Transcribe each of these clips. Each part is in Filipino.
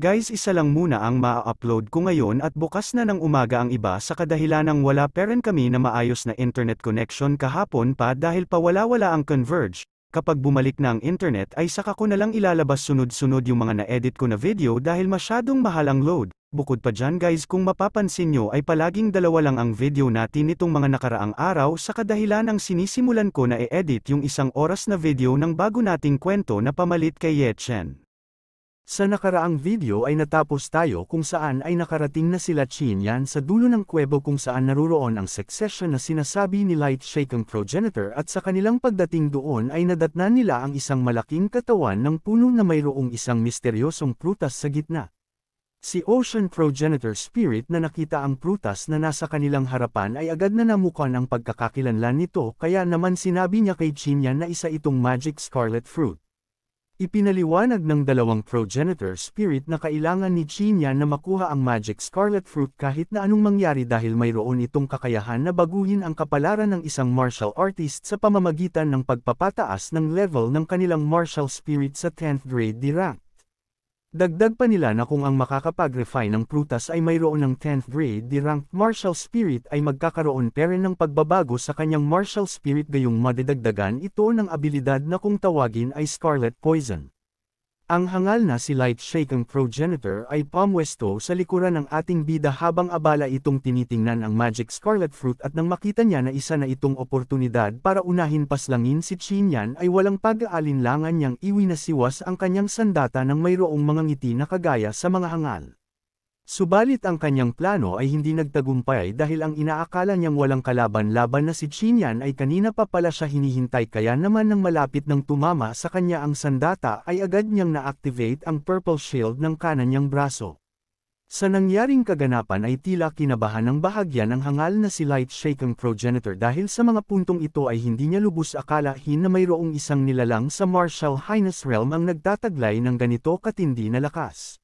Guys isa lang muna ang ma-upload ko ngayon at bukas na ng umaga ang iba sa kadahilanang wala pa kami na maayos na internet connection kahapon pa dahil pawala-wala ang Converge. Kapag bumalik na ang internet ay saka ko na lang ilalabas sunod-sunod yung mga na-edit ko na video dahil masyadong mahal ang load. Bukod pa dyan guys kung mapapansin nyo ay palaging dalawa lang ang video natin nitong mga nakaraang araw sa kadahilan ng sinisimulan ko na e-edit yung isang oras na video ng bago nating kwento na pamalit kay Yechen. Sa nakaraang video ay natapos tayo kung saan ay nakarating na sila Chinyan sa dulo ng kuwebo kung saan naruroon ang succession na sinasabi ni Light Shaking Progenitor at sa kanilang pagdating doon ay nadatnan nila ang isang malaking katawan ng puno na mayroong isang misteryosong prutas sa gitna. Si Ocean Progenitor Spirit na nakita ang prutas na nasa kanilang harapan ay agad na namukan ang pagkakakilanlan nito kaya naman sinabi niya kay Chinyan na isa itong Magic Scarlet Fruit. Ipinaliwanag ng dalawang progenitor spirit na kailangan ni Chinya na makuha ang Magic Scarlet Fruit kahit na anong mangyari dahil mayroon itong kakayahan na baguhin ang kapalaran ng isang martial artist sa pamamagitan ng pagpapataas ng level ng kanilang martial spirit sa 10th grade D rank. Dagdag pa nila na kung ang makakapag-refine ng prutas ay mayroon ng 10th grade di rank martial spirit ay magkakaroon pa rin ng pagbabago sa kanyang martial spirit gayong madidagdagan ito ng abilidad na kung tawagin ay Scarlet Poison. Ang hangal na si Light Shakang Progenitor ay pamwesto sa likuran ng ating bida habang abala itong tinitingnan ang Magic Scarlet Fruit at nang makita niya na isa na itong oportunidad para unahin paslangin si Chinyan ay walang pag-aalinlangan niyang iwi na siwas ang kanyang sandata ng mayroong mga ngiti na kagaya sa mga hangal. Subalit ang kanyang plano ay hindi nagtagumpay dahil ang inaakala niyang walang kalaban-laban na si Chinyan ay kanina pa pala siya hinihintay kaya naman nang malapit ng tumama sa kanya ang sandata ay agad niyang na-activate ang purple shield ng kanan niyang braso. Sa nangyaring kaganapan ay tila kinabahan ng bahagyan ang hangal na si Light Shaken Progenitor dahil sa mga puntong ito ay hindi niya lubos akalahin na mayroong isang nilalang sa Martial Highness Realm ang nagtataglay ng ganito katindi na lakas.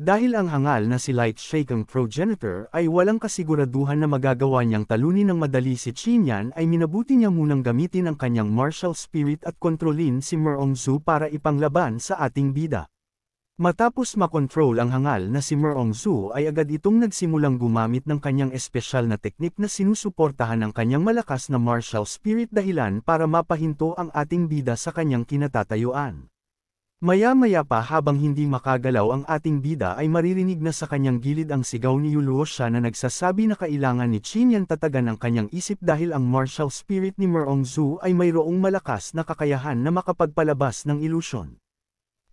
Dahil ang hangal na si light-shaking progenitor ay walang kasiguraduhan na magagawa niyang talunin ng madali si Qinyan ay minabuti niya munang gamitin ang kanyang martial spirit at kontrolin si Merongzu para ipanglaban sa ating bida. Matapos makontrol ang hangal na si Merongzu ay agad itong nagsimulang gumamit ng kanyang espesyal na teknik na sinusuportahan ng kanyang malakas na martial spirit dahilan para mapahinto ang ating bida sa kanyang kinatatayuan. Maya-maya pa habang hindi makagalaw ang ating bida ay maririnig na sa kanyang gilid ang sigaw ni Yuluosha na nagsasabi na kailangan ni Qinyan tatagan ang kanyang isip dahil ang martial spirit ni Merong Zhu ay mayroong malakas na kakayahan na makapagpalabas ng ilusyon.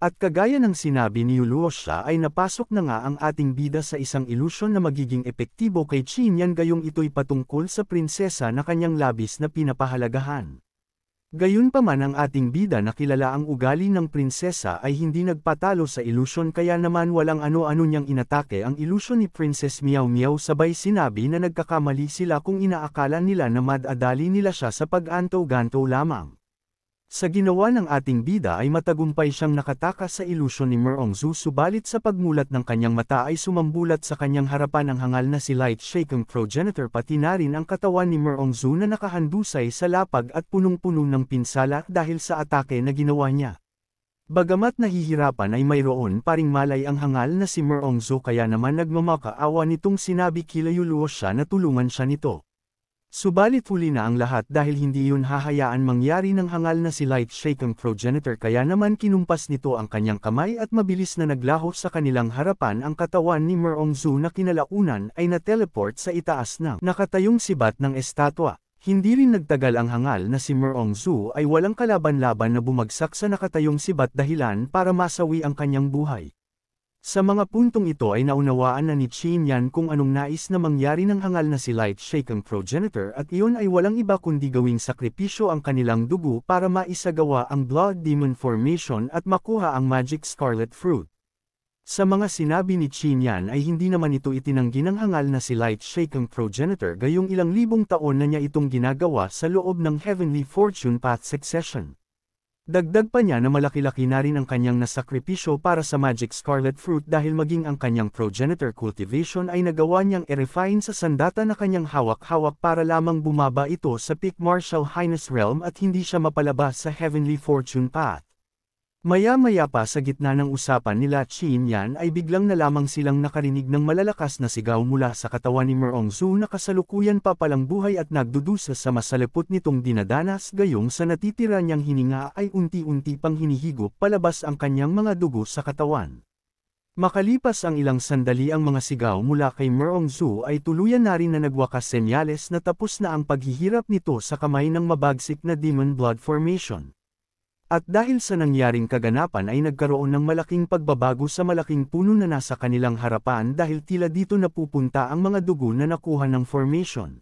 At kagaya ng sinabi ni Yuluosha ay napasok na nga ang ating bida sa isang ilusyon na magiging epektibo kay Qinyan gayong ito'y patungkol sa prinsesa na kanyang labis na pinapahalagahan. Gayunpaman ang ating bida na kilala ang ugali ng prinsesa ay hindi nagpatalo sa ilusyon kaya naman walang ano-ano niyang inatake ang ilusyon ni Princess Miao Miao sabay sinabi na nagkakamali sila kung inaakala nila na madadali nila siya sa pag-anto-ganto lamang. Sa ginawa ng ating bida ay matagumpay siyang nakatakas sa ilusyon ni Merong Zhu subalit sa pagmulat ng kanyang mata ay sumambulat sa kanyang harapan ang hangal na si Light Shaking Progenitor pati na rin ang katawan ni Merong Zhu na nakahandusay sa lapag at punong-puno ng pinsala dahil sa atake na ginawa niya. Bagamat nahihirapan ay mayroon paring malay ang hangal na si Merongzo kaya naman nagmamakaawa nitong sinabi kila Yuluo siya na tulungan siya nito. Subalit huli na ang lahat dahil hindi yun hahayaan mangyari ng hangal na si Light Shake ang progenitor kaya naman kinumpas nito ang kanyang kamay at mabilis na naglaho sa kanilang harapan ang katawan ni Merong Zhu na kinalaunan ay na-teleport sa itaas ng nakatayong sibat ng estatwa. Hindi rin nagtagal ang hangal na si Merong Zhu ay walang kalaban-laban na bumagsak sa nakatayong sibat dahilan para masawi ang kanyang buhay. Sa mga puntong ito ay naunawaan na ni Qin Yan kung anong nais na mangyari ng hangal na si Light Shakang progenitor at iyon ay walang iba kundi gawing sakripisyo ang kanilang dugo para maisagawa ang Blood Demon Formation at makuha ang Magic Scarlet Fruit. Sa mga sinabi ni Qin Yan ay hindi naman ito itinanggi ng hangal na si Light Shakang progenitor gayong ilang libong taon na niya itong ginagawa sa loob ng Heavenly Fortune Path Succession. Dagdag pa niya na malaki-laki na rin ang kanyang nasakripisyo para sa Magic Scarlet Fruit dahil maging ang kanyang progenitor cultivation ay nagawa niyang i-refine sa sandata na kanyang hawak-hawak para lamang bumaba ito sa Peak Martial Highness Realm at hindi siya mapalabas sa Heavenly Fortune Path. Maya-maya pa sa gitna ng usapan nila Chin Yan ay biglang na lamang silang nakarinig ng malalakas na sigaw mula sa katawan ni Merong Su na kasalukuyan pa palang buhay at nagdudusa sa masalapot nitong dinadanas gayong sa natitira niyang hininga ay unti-unti pang hinihigop palabas ang kanyang mga dugo sa katawan. Makalipas ang ilang sandali ang mga sigaw mula kay Merong Su ay tuluyan na rin na nagwakas senyales na tapos na ang paghihirap nito sa kamay ng mabagsik na Demon Blood Formation. At dahil sa nangyaring kaganapan ay nagkaroon ng malaking pagbabago sa malaking puno na nasa kanilang harapan dahil tila dito napupunta ang mga dugo na nakuha ng formation.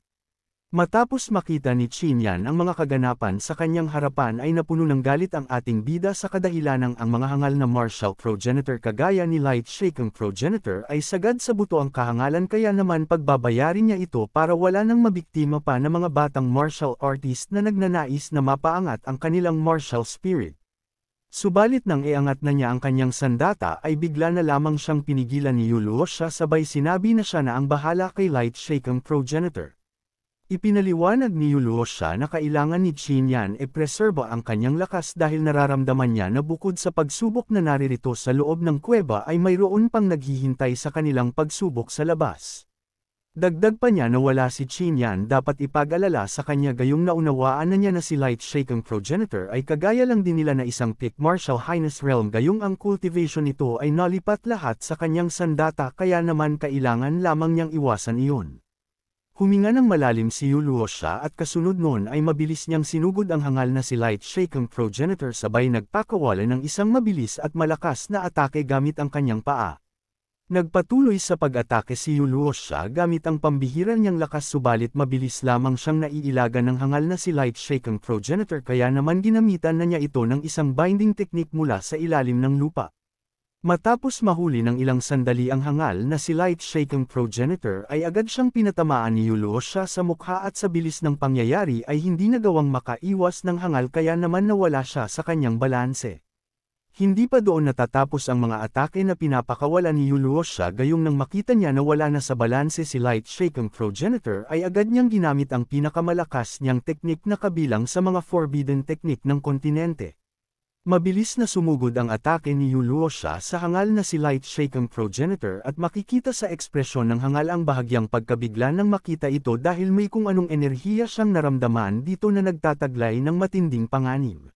Matapos makita ni Chinyan ang mga kaganapan sa kanyang harapan ay napuno ng galit ang ating bida sa kadahilanang ang mga hangal na martial progenitor kagaya ni Light Shaking progenitor ay sagad sa buto ang kahangalan kaya naman pagbabayarin niya ito para wala nang mabiktima pa ng mga batang martial artist na nagnanais na mapaangat ang kanilang martial spirit. Subalit nang iangat na niya ang kanyang sandata ay bigla na lamang siyang pinigilan ni Yuluo siya sabay sinabi na siya na ang bahala kay Light Shaking progenitor. Ipinaliwanag ni Yuluo siya na kailangan ni Qinyan e preserba ang kanyang lakas dahil nararamdaman niya na bukod sa pagsubok na naririto sa loob ng kuweba ay mayroon pang naghihintay sa kanilang pagsubok sa labas. Dagdag pa niya na wala si Qinyan dapat ipag-alala sa kanya gayong naunawaan na niya na si Light Shaking Progenitor ay kagaya lang din nila na isang Pick Martial Highness Realm gayong ang cultivation nito ay nalipat lahat sa kanyang sandata kaya naman kailangan lamang niyang iwasan iyon. Huminga ng malalim si Yuluosha at kasunod noon ay mabilis niyang sinugod ang hangal na si Light Shaking Progenitor sabay nagpakawala ng isang mabilis at malakas na atake gamit ang kanyang paa. Nagpatuloy sa pag-atake si Yuluosha gamit ang pambihira niyang lakas subalit mabilis lamang siyang naiilaga ng hangal na si Light Shaking Progenitor kaya naman ginamitan na niya ito ng isang binding technique mula sa ilalim ng lupa. Matapos mahuli ng ilang sandali ang hangal na si Light Shaking Progenitor ay agad siyang pinatamaan ni Yulusha sa mukha at sa bilis ng pangyayari ay hindi nagawang makaiwas ng hangal kaya naman nawala siya sa kanyang balanse. Hindi pa doon natatapos ang mga atake na pinapakawala ni Yulusha gayong nang makita niya na wala na sa balanse si Light Shaking Progenitor ay agad niyang ginamit ang pinakamalakas niyang teknik na kabilang sa mga forbidden technique ng kontinente. Mabilis na sumugod ang atake ni Yuluosha sa hangal na si Light Shaking progenitor at makikita sa ekspresyon ng hangal ang bahagyang pagkabigla nang makita ito dahil may kung anong enerhiya siyang naramdaman dito na nagtataglay ng matinding panganib.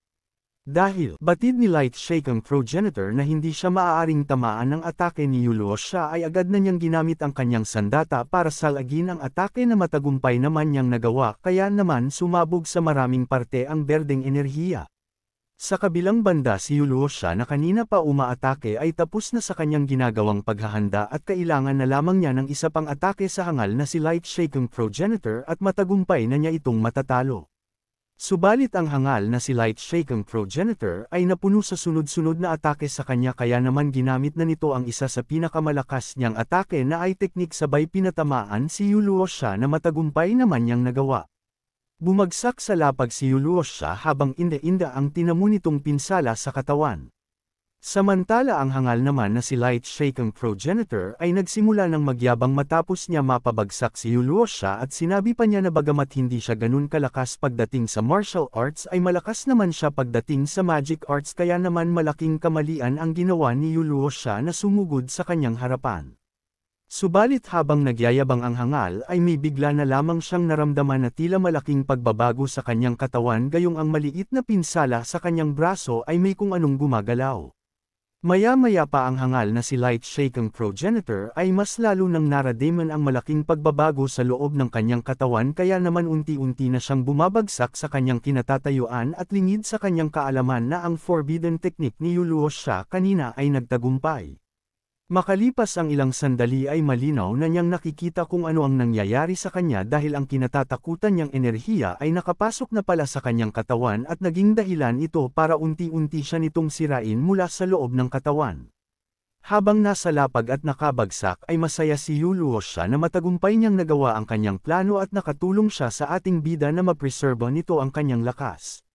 Dahil, batid ni Light Shaking progenitor na hindi siya maaaring tamaan ng atake ni Yulusha ay agad na niyang ginamit ang kanyang sandata para salagin ang atake na matagumpay naman niyang nagawa kaya naman sumabog sa maraming parte ang berdeng enerhiya. Sa kabilang banda si Yulusha na kanina pa umaatake ay tapos na sa kanyang ginagawang paghahanda at kailangan na lamang niya ng isa pang atake sa hangal na si Light Shaking Progenitor at matagumpay na niya itong matatalo. Subalit ang hangal na si Light Shaking Progenitor ay napuno sa sunod-sunod na atake sa kanya kaya naman ginamit na nito ang isa sa pinakamalakas niyang atake na ay teknik sabay pinatamaan si Yulusha na matagumpay naman niyang nagawa. Bumagsak sa lapag si Yulusha habang inda-inda ang tinamo nitong pinsala sa katawan. Samantala ang hangal naman na si Light Shaking progenitor ay nagsimula ng magyabang matapos niya mapabagsak si Yulusha at sinabi pa niya na bagamat hindi siya ganun kalakas pagdating sa martial arts ay malakas naman siya pagdating sa magic arts kaya naman malaking kamalian ang ginawa ni Yulusha na sumugod sa kanyang harapan. Subalit habang nagyayabang ang hangal ay may bigla na lamang siyang naramdaman na tila malaking pagbabago sa kanyang katawan gayong ang maliit na pinsala sa kanyang braso ay may kung anong gumagalaw. Maya-maya pa ang hangal na si Light Shaking progenitor ay mas lalo nang naradiman ang malaking pagbabago sa loob ng kanyang katawan kaya naman unti-unti na siyang bumabagsak sa kanyang kinatatayuan at lingid sa kanyang kaalaman na ang forbidden technique ni Yuluo siya kanina ay nagtagumpay. Makalipas ang ilang sandali ay malinaw na niyang nakikita kung ano ang nangyayari sa kanya dahil ang kinatatakutan niyang enerhiya ay nakapasok na pala sa kanyang katawan at naging dahilan ito para unti-unti siya nitong sirain mula sa loob ng katawan. Habang nasa lapag at nakabagsak ay masaya si Yuluo siya na matagumpay niyang nagawa ang kanyang plano at nakatulong siya sa ating bida na mapreserbo nito ang kanyang lakas.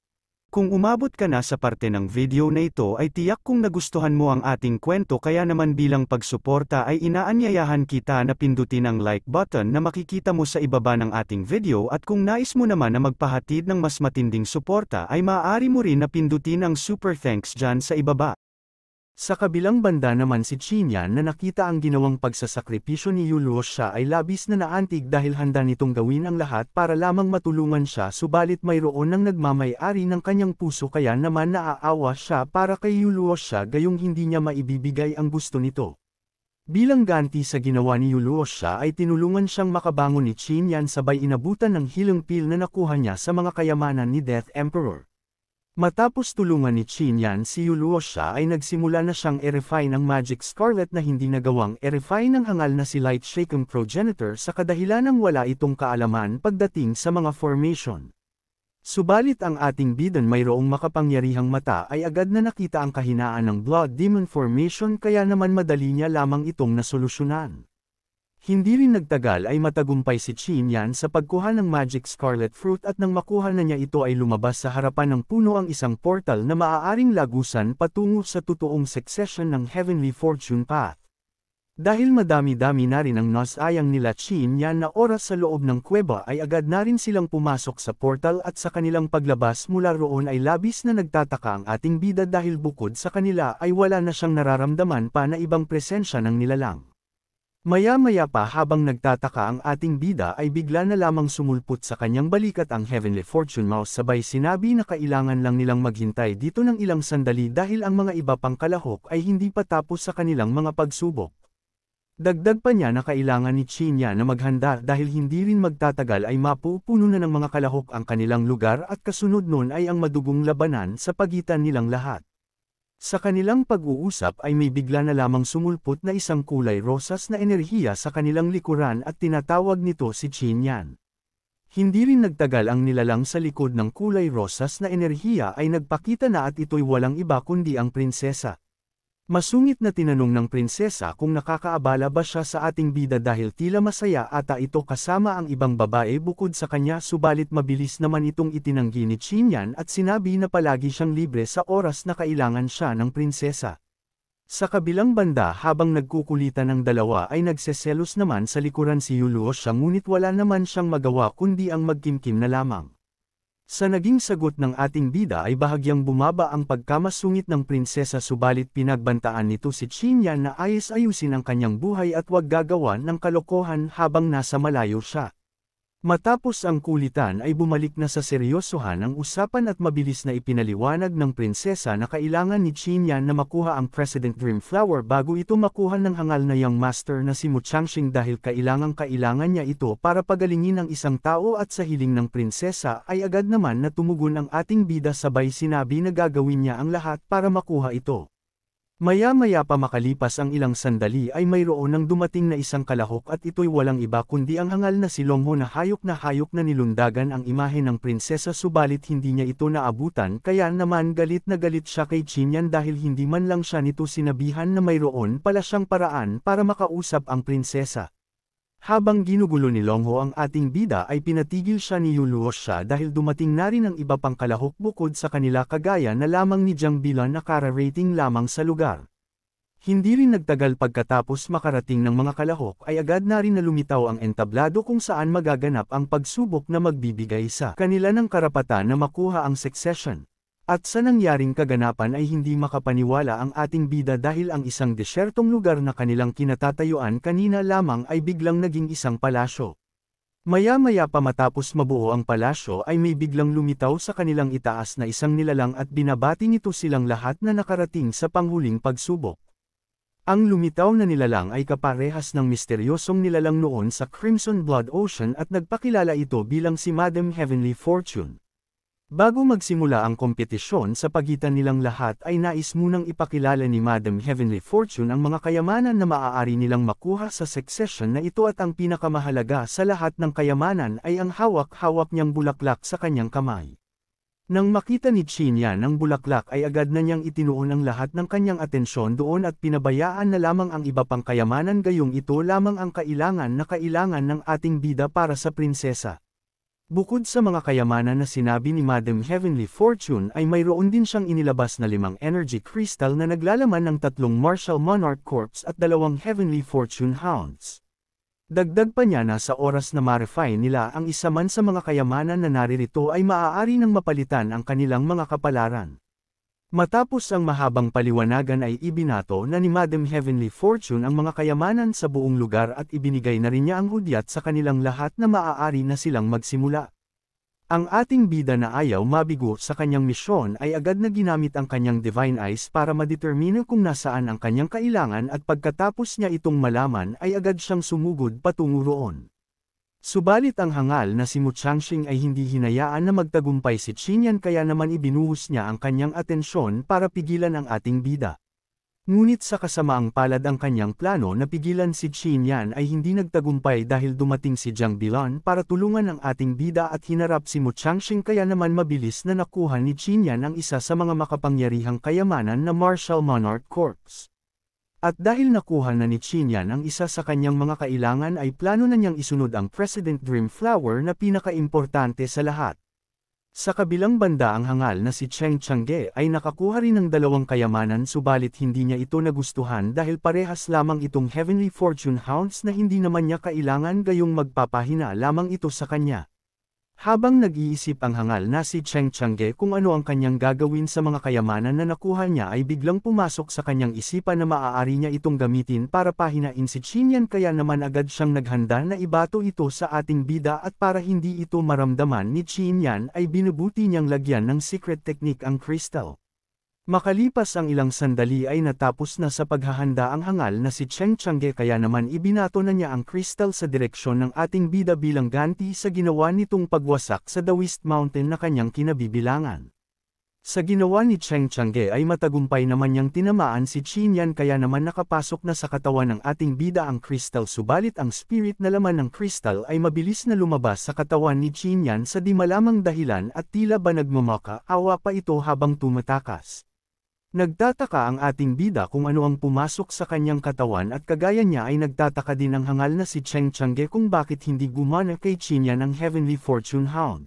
Kung umabot ka na sa parte ng video na ito ay tiyak kung nagustuhan mo ang ating kwento kaya naman bilang pagsuporta ay inaanyayahan kita na pindutin ang like button na makikita mo sa ibaba ng ating video at kung nais mo naman na magpahatid ng mas matinding suporta ay maaari mo rin na pindutin ang super thanks dyan sa ibaba. Sa kabilang banda naman si Chinyan na nakita ang ginawang pagsasakripisyo ni Yuluo siya ay labis na naantig dahil handa nitong gawin ang lahat para lamang matulungan siya subalit mayroon ng nagmamayari ng kanyang puso kaya naman naaawa siya para kay Yuluo siya gayong hindi niya maibibigay ang gusto nito. Bilang ganti sa ginawa ni Yuluo siya ay tinulungan siyang makabangon ni Chinyan sabay inabutan ng hilang pil na nakuha niya sa mga kayamanan ni Death Emperor. Matapos tulungan ni Qinyan si Yuluo Yuluosha ay nagsimula na siyang erefine ang Magic Scarlet na hindi nagawang erefine ng hangal na si Light Shakum Progenitor sa ng wala itong kaalaman pagdating sa mga formation. Subalit ang ating bidan mayroong makapangyarihang mata ay agad na nakita ang kahinaan ng Blood Demon Formation kaya naman madali niya lamang itong nasolusyonan. Hindi rin nagtagal ay matagumpay si Qin Yan sa pagkuha ng Magic Scarlet Fruit at nang makuha na niya ito ay lumabas sa harapan ng puno ang isang portal na maaaring lagusan patungo sa totoong succession ng Heavenly Fortune Path. Dahil madami-dami na rin ang nasayang nila Qin Yan na oras sa loob ng kuweba ay agad na rin silang pumasok sa portal at sa kanilang paglabas mula roon ay labis na nagtataka ang ating bida dahil bukod sa kanila ay wala na siyang nararamdaman pa na ibang presensya ng nilalang. Maya-maya pa habang nagtataka ang ating bida ay bigla na lamang sumulpot sa kanyang balikat ang Heavenly Fortune Mouse sabay sinabi na kailangan lang nilang maghintay dito ng ilang sandali dahil ang mga iba pang kalahok ay hindi pa tapos sa kanilang mga pagsubok. Dagdag pa niya na kailangan ni Chinya na maghanda dahil hindi rin magtatagal ay mapupuno na ng mga kalahok ang kanilang lugar at kasunod nun ay ang madugong labanan sa pagitan nilang lahat. Sa kanilang pag-uusap ay may bigla na lamang sumulpot na isang kulay rosas na enerhiya sa kanilang likuran at tinatawag nito si Qin Yan. Hindi rin nagtagal ang nilalang sa likod ng kulay rosas na enerhiya ay nagpakita na at ito'y walang iba kundi ang prinsesa, Masungit na tinanong ng prinsesa kung nakakaabala ba siya sa ating bida dahil tila masaya ata ito kasama ang ibang babae bukod sa kanya subalit mabilis naman itong itinanggi ni Chinyan at sinabi na palagi siyang libre sa oras na kailangan siya ng prinsesa. Sa kabilang banda habang nagkukulitan ng dalawa ay nagseselos naman sa likuran si Yuluo siya ngunit wala naman siyang magawa kundi ang magkimkim na lamang. Sa naging sagot ng ating bida ay bahagyang bumaba ang pagkamasungit ng prinsesa subalit pinagbantaan nito si Chinya na ayos ayusin ang kanyang buhay at wag gagawan ng kalokohan habang nasa malayo siya. Matapos ang kulitan ay bumalik na sa seryosohan ang usapan at mabilis na ipinaliwanag ng prinsesa na kailangan ni Qinyan na makuha ang President Dreamflower bago ito makuha ng hangal na young master na si Mu Muchangxing dahil kailangang kailangan niya ito para pagalingin ang isang tao at sa hiling ng prinsesa ay agad naman na tumugon ang ating bida sabay sinabi na gagawin niya ang lahat para makuha ito. Maya-maya pa makalipas ang ilang sandali ay mayroon ng dumating na isang kalahok at ito'y walang iba kundi ang hangal na si Longho na hayop na hayop na nilundagan ang imahe ng prinsesa subalit hindi niya ito naabutan kaya naman galit na galit siya kay Chinyan dahil hindi man lang siya nito sinabihan na mayroon pala siyang paraan para makausap ang prinsesa. Habang ginugulo ni Longho ang ating bida ay pinatigil siya ni Yuluo siya dahil dumating na rin ang iba pang kalahok bukod sa kanila kagaya na lamang ni Jiang Bilan na kararating lamang sa lugar. Hindi rin nagtagal pagkatapos makarating ng mga kalahok ay agad na rin na lumitaw ang entablado kung saan magaganap ang pagsubok na magbibigay sa kanila ng karapatan na makuha ang succession. At sa nangyaring kaganapan ay hindi makapaniwala ang ating bida dahil ang isang desyertong lugar na kanilang kinatatayuan kanina lamang ay biglang naging isang palasyo. Maya-maya pa matapos mabuo ang palasyo ay may biglang lumitaw sa kanilang itaas na isang nilalang at binabati nito silang lahat na nakarating sa panghuling pagsubok. Ang lumitaw na nilalang ay kaparehas ng misteryosong nilalang noon sa Crimson Blood Ocean at nagpakilala ito bilang si Madam Heavenly Fortune. Bago magsimula ang kompetisyon sa pagitan nilang lahat ay nais munang ipakilala ni Madam Heavenly Fortune ang mga kayamanan na maaari nilang makuha sa succession na ito at ang pinakamahalaga sa lahat ng kayamanan ay ang hawak-hawak niyang bulaklak sa kanyang kamay. Nang makita ni Chinya ng bulaklak ay agad na niyang itinuon ang lahat ng kanyang atensyon doon at pinabayaan na lamang ang iba pang kayamanan gayong ito lamang ang kailangan na kailangan ng ating bida para sa prinsesa. Bukod sa mga kayamanan na sinabi ni Madam Heavenly Fortune ay mayroon din siyang inilabas na limang energy crystal na naglalaman ng tatlong Martial Monarch Corps at dalawang Heavenly Fortune Hounds. Dagdag pa niya na sa oras na ma-refine nila ang isa man sa mga kayamanan na naririto ay maaari nang mapalitan ang kanilang mga kapalaran. Matapos ang mahabang paliwanagan ay ibinato na ni Madam Heavenly Fortune ang mga kayamanan sa buong lugar at ibinigay na rin niya ang hudyat sa kanilang lahat na maaari na silang magsimula. Ang ating bida na ayaw mabigo sa kanyang misyon ay agad na ginamit ang kanyang divine eyes para madetermine kung nasaan ang kanyang kailangan at pagkatapos niya itong malaman ay agad siyang sumugod patungo roon. Subalit ang hangal na si Muchangxing ay hindi hinayaan na magtagumpay si Qinyan kaya naman ibinuhos niya ang kanyang atensyon para pigilan ang ating bida. Ngunit sa kasamaang palad ang kanyang plano na pigilan si Qinyan ay hindi nagtagumpay dahil dumating si Jiang Bilan para tulungan ang ating bida at hinarap si Muchangxing kaya naman mabilis na nakuha ni Qinyan ang isa sa mga makapangyarihang kayamanan na Martial Monarch Corps. At dahil nakuha na ni Chinyan ang isa sa kanyang mga kailangan ay plano na niyang isunod ang President Dream Flower na pinakaimportante sa lahat. Sa kabilang banda ang hangal na si Cheng Changge ay nakakuha rin ng dalawang kayamanan subalit hindi niya ito nagustuhan dahil parehas lamang itong Heavenly Fortune Hounds na hindi naman niya kailangan gayong magpapahina lamang ito sa kanya. Habang nag-iisip ang hangal na si Cheng Changge kung ano ang kanyang gagawin sa mga kayamanan na nakuha niya ay biglang pumasok sa kanyang isipan na maaari niya itong gamitin para pahinain si Chinyan kaya naman agad siyang naghanda na ibato ito sa ating bida at para hindi ito maramdaman ni Chinyan ay binubuti niyang lagyan ng secret technique ang crystal. Makalipas ang ilang sandali ay natapos na sa paghahanda ang hangal na si Cheng Changge kaya naman ibinato na niya ang crystal sa direksyon ng ating bida bilang ganti sa ginawa nitong pagwasak sa The West Mountain na kanyang kinabibilangan. Sa ginawa ni Cheng Changge ay matagumpay naman niyang tinamaan si Qinyan kaya naman nakapasok na sa katawan ng ating bida ang crystal subalit ang spirit na laman ng crystal ay mabilis na lumabas sa katawan ni Qinyan sa di malamang dahilan at tila ba nagmamaka awa pa ito habang tumatakas. Nagtataka ang ating bida kung ano ang pumasok sa kanyang katawan at kagaya niya ay nagtataka din ang hangal na si Cheng Changge kung bakit hindi gumana kay Chinya ng Heavenly Fortune Hound.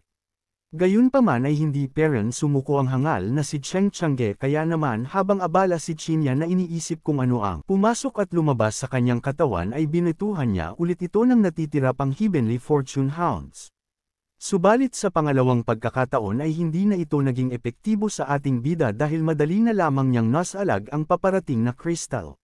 Gayunpaman ay hindi peren sumuko ang hangal na si Cheng Changge kaya naman habang abala si Chinya na iniisip kung ano ang pumasok at lumabas sa kanyang katawan ay binituhan niya ulit ito ng natitira pang Heavenly Fortune Hounds. Subalit sa pangalawang pagkakataon ay hindi na ito naging epektibo sa ating bida dahil madali na lamang niyang nasalag ang paparating na kristal.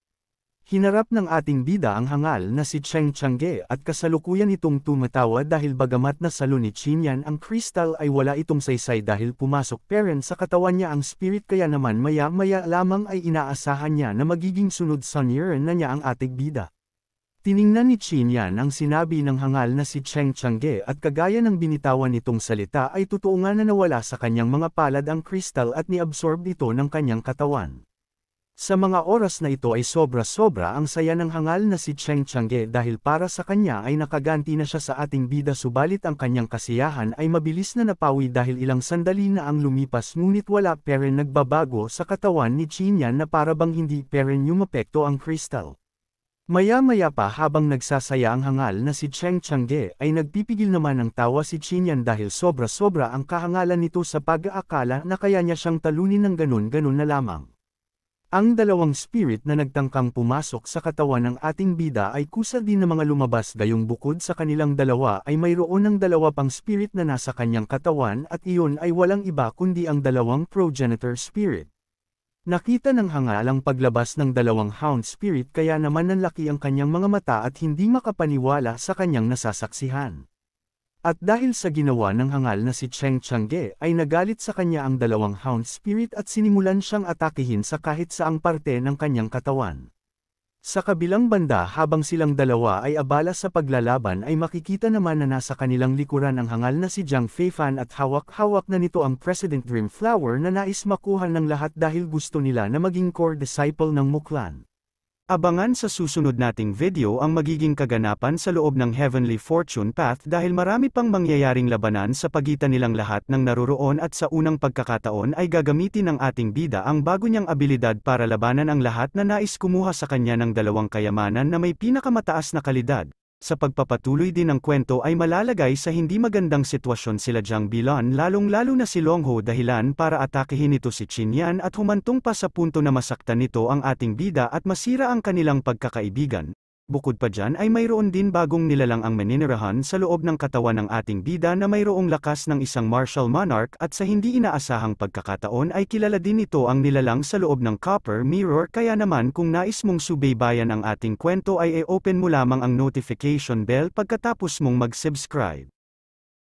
Hinarap ng ating bida ang hangal na si Cheng Changge at kasalukuyan itong tumatawa dahil bagamat na salo ni Chinyan ang kristal ay wala itong saysay dahil pumasok peren sa katawan niya ang spirit kaya naman maya-maya lamang ay inaasahan niya na magiging sunod sa na niya ang ating bida. Tiningnan ni Qin Yan ang sinabi ng hangal na si Cheng Changge at kagaya ng binitawan nitong salita ay totoo nga na nawala sa kanyang mga palad ang kristal at niabsorb ito ng kanyang katawan. Sa mga oras na ito ay sobra-sobra ang saya ng hangal na si Cheng Changge dahil para sa kanya ay nakaganti na siya sa ating bida subalit ang kanyang kasiyahan ay mabilis na napawi dahil ilang sandali na ang lumipas ngunit wala pa rin nagbabago sa katawan ni Qin Yan na parabang hindi pa rin yung ang kristal. Maya-maya pa habang nagsasaya ang hangal na si Cheng Changde ay nagpipigil naman ng tawa si Chinyan dahil sobra-sobra ang kahangalan nito sa pag-aakala na kaya niya siyang talunin ng ganun-ganun na lamang. Ang dalawang spirit na nagtangkang pumasok sa katawan ng ating bida ay kusa din na mga lumabas gayong bukod sa kanilang dalawa ay mayroon ng dalawa pang spirit na nasa kanyang katawan at iyon ay walang iba kundi ang dalawang progenitor spirit. Nakita ng ang paglabas ng dalawang hound spirit kaya naman nanlaki ang kanyang mga mata at hindi makapaniwala sa kanyang nasasaksihan. At dahil sa ginawa ng hangal na si Cheng Changge ay nagalit sa kanya ang dalawang hound spirit at sinimulan siyang atakihin sa kahit saang parte ng kanyang katawan. Sa kabilang banda habang silang dalawa ay abala sa paglalaban ay makikita naman na nasa kanilang likuran ang hangal na si Jiang Feifan at hawak-hawak na nito ang President Dream Flower na nais makuha ng lahat dahil gusto nila na maging core disciple ng Muklan. Abangan sa susunod nating video ang magiging kaganapan sa loob ng Heavenly Fortune Path dahil marami pang mangyayaring labanan sa pagitan nilang lahat ng naroroon at sa unang pagkakataon ay gagamitin ng ating bida ang bago niyang abilidad para labanan ang lahat na nais kumuha sa kanya ng dalawang kayamanan na may pinakamataas na kalidad. Sa pagpapatuloy din ng kwento ay malalagay sa hindi magandang sitwasyon sila Jiang Bilan lalong-lalo na si Longho dahilan para atakehin ito si Qin Yan at humantong pa sa punto na masaktan nito ang ating bida at masira ang kanilang pagkakaibigan, Bukod pa dyan ay mayroon din bagong nilalang ang maninirahan sa loob ng katawan ng ating bida na mayroong lakas ng isang martial monarch at sa hindi inaasahang pagkakataon ay kilala din ito ang nilalang sa loob ng copper mirror kaya naman kung nais mong subaybayan ang ating kwento ay e-open mo lamang ang notification bell pagkatapos mong mag-subscribe.